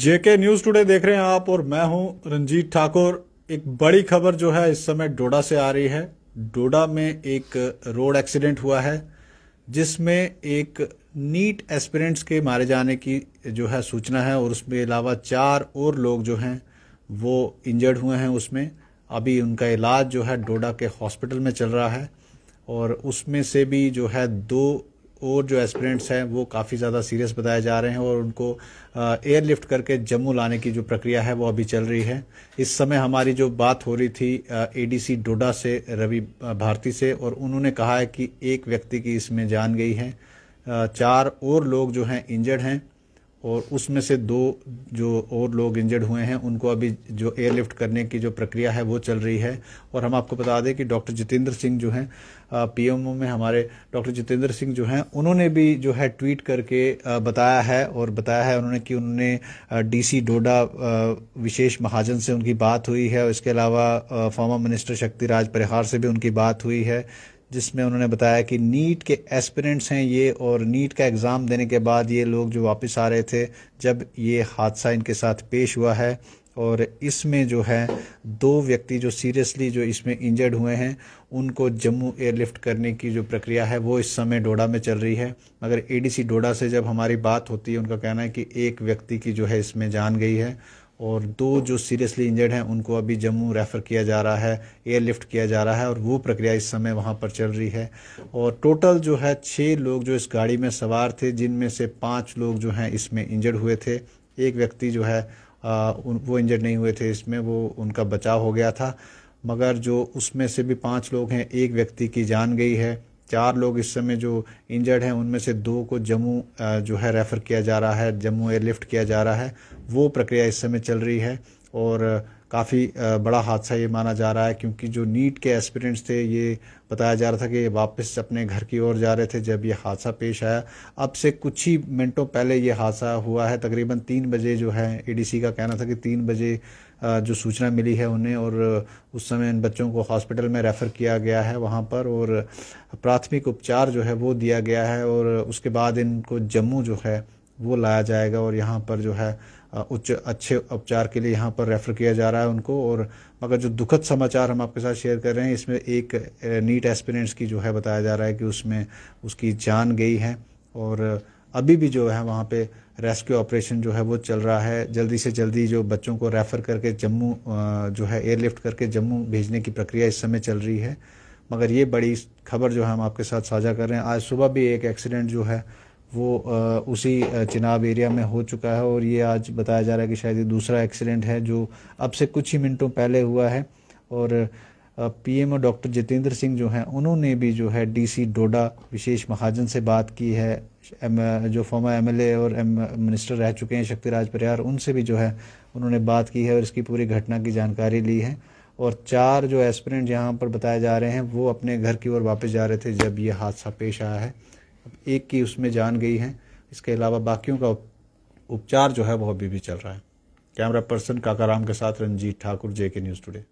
जेके news today देख रहे हैं आप और मैं हूं रंजीत ठाकुर एक बड़ी खबर जो है इस समय डोडा से आ रही है डोडा में एक रोड एक्सीडेंट हुआ है जिसमें एक नीट एस्पिरेंट्स के मारे जाने की जो है सूचना है और उसमें अलावा चार और लोग जो हैं वो इंजर्ड हुए हैं उसमें अभी उनका इलाज जो है डोडा के हॉस्पिटल में चल रहा है और उसमें से भी जो है दो और जो एस्पिरेंट्स हैं वो काफ़ी ज़्यादा सीरियस बताए जा रहे हैं और उनको एयर लिफ्ट करके जम्मू लाने की जो प्रक्रिया है वो अभी चल रही है इस समय हमारी जो बात हो रही थी एडीसी डोडा से रवि भारती से और उन्होंने कहा है कि एक व्यक्ति की इसमें जान गई है चार और लोग जो हैं इंजर्ड हैं और उसमें से दो जो और लोग इंजर्ड हुए हैं उनको अभी जो एयरलिफ्ट करने की जो प्रक्रिया है वो चल रही है और हम आपको बता दें कि डॉक्टर जितेंद्र सिंह जो हैं पीएमओ में हमारे डॉक्टर जितेंद्र सिंह जो हैं उन्होंने भी जो है ट्वीट करके बताया है और बताया है उन्होंने कि उन्होंने डीसी डोडा विशेष महाजन से उनकी बात हुई है और इसके अलावा फॉर्मर मिनिस्टर शक्तिराज परिहार से भी उनकी बात हुई है जिसमें उन्होंने बताया कि नीट के एस्पिरेंट्स हैं ये और नीट का एग्ज़ाम देने के बाद ये लोग जो वापस आ रहे थे जब ये हादसा इनके साथ पेश हुआ है और इसमें जो है दो व्यक्ति जो सीरियसली जो इसमें इंजर्ड हुए हैं उनको जम्मू एयरलिफ्ट करने की जो प्रक्रिया है वो इस समय डोडा में चल रही है मगर एडीसी डोडा से जब हमारी बात होती है उनका कहना है कि एक व्यक्ति की जो है इसमें जान गई है और दो जो सीरियसली इंजर्ड हैं उनको अभी जम्मू रेफ़र किया जा रहा है एयरलिफ्ट किया जा रहा है और वो प्रक्रिया इस समय वहाँ पर चल रही है और टोटल जो है छः लोग जो इस गाड़ी में सवार थे जिनमें से पाँच लोग जो हैं इसमें इंजर्ड हुए थे एक व्यक्ति जो है आ, उन, वो इंजर्ड नहीं हुए थे इसमें वो उनका बचाव हो गया था मगर जो उसमें से भी पाँच लोग हैं एक व्यक्ति की जान गई है चार लोग इस समय जो इंजर्ड हैं उनमें से दो को जम्मू जो है रेफ़र किया जा रहा है जम्मू एयरलिफ्ट किया जा रहा है वो प्रक्रिया इस समय चल रही है और काफ़ी बड़ा हादसा ये माना जा रहा है क्योंकि जो नीट के एस्पिरेंट्स थे ये बताया जा रहा था कि ये वापस अपने घर की ओर जा रहे थे जब ये हादसा पेश आया अब से कुछ ही मिनटों पहले ये हादसा हुआ है तकरीबन तीन बजे जो है एडीसी का कहना था कि तीन बजे जो सूचना मिली है उन्हें और उस समय इन बच्चों को हॉस्पिटल में रेफ़र किया गया है वहाँ पर और प्राथमिक उपचार जो है वो दिया गया है और उसके बाद इनको जम्मू जो है वो लाया जाएगा और यहाँ पर जो है उच्च अच्छे उपचार के लिए यहाँ पर रेफ़र किया जा रहा है उनको और मगर जो दुखद समाचार हम आपके साथ शेयर कर रहे हैं इसमें एक नीट एस्पिरेंट्स की जो है बताया जा रहा है कि उसमें उसकी जान गई है और अभी भी जो है वहाँ पे रेस्क्यू ऑपरेशन जो है वो चल रहा है जल्दी से जल्दी जो बच्चों को रेफ़र करके जम्मू जो है एयरलिफ्ट करके जम्मू भेजने की प्रक्रिया इस समय चल रही है मगर ये बड़ी खबर जो है हम आपके साथ साझा कर रहे हैं आज सुबह भी एक एक्सीडेंट जो है वो उसी चिनाब एरिया में हो चुका है और ये आज बताया जा रहा है कि शायद ये दूसरा एक्सीडेंट है जो अब से कुछ ही मिनटों पहले हुआ है और पीएमओ डॉक्टर जितेंद्र सिंह जो हैं उन्होंने भी जो है डीसी डोडा विशेष महाजन से बात की है जो फॉर्मर एमएलए और एम मिनिस्टर रह चुके हैं शक्तिराज परियार उनसे भी जो है उन्होंने बात की है और इसकी पूरी घटना की जानकारी ली है और चार जो एस्परेंट यहाँ पर बताए जा रहे हैं वो अपने घर की ओर वापस जा रहे थे जब ये हादसा पेश आया है अब एक की उसमें जान गई है इसके अलावा बाकियों का उपचार जो है वह अभी भी चल रहा है कैमरा पर्सन काकाराम के साथ रंजीत ठाकुर जे के न्यूज़ टुडे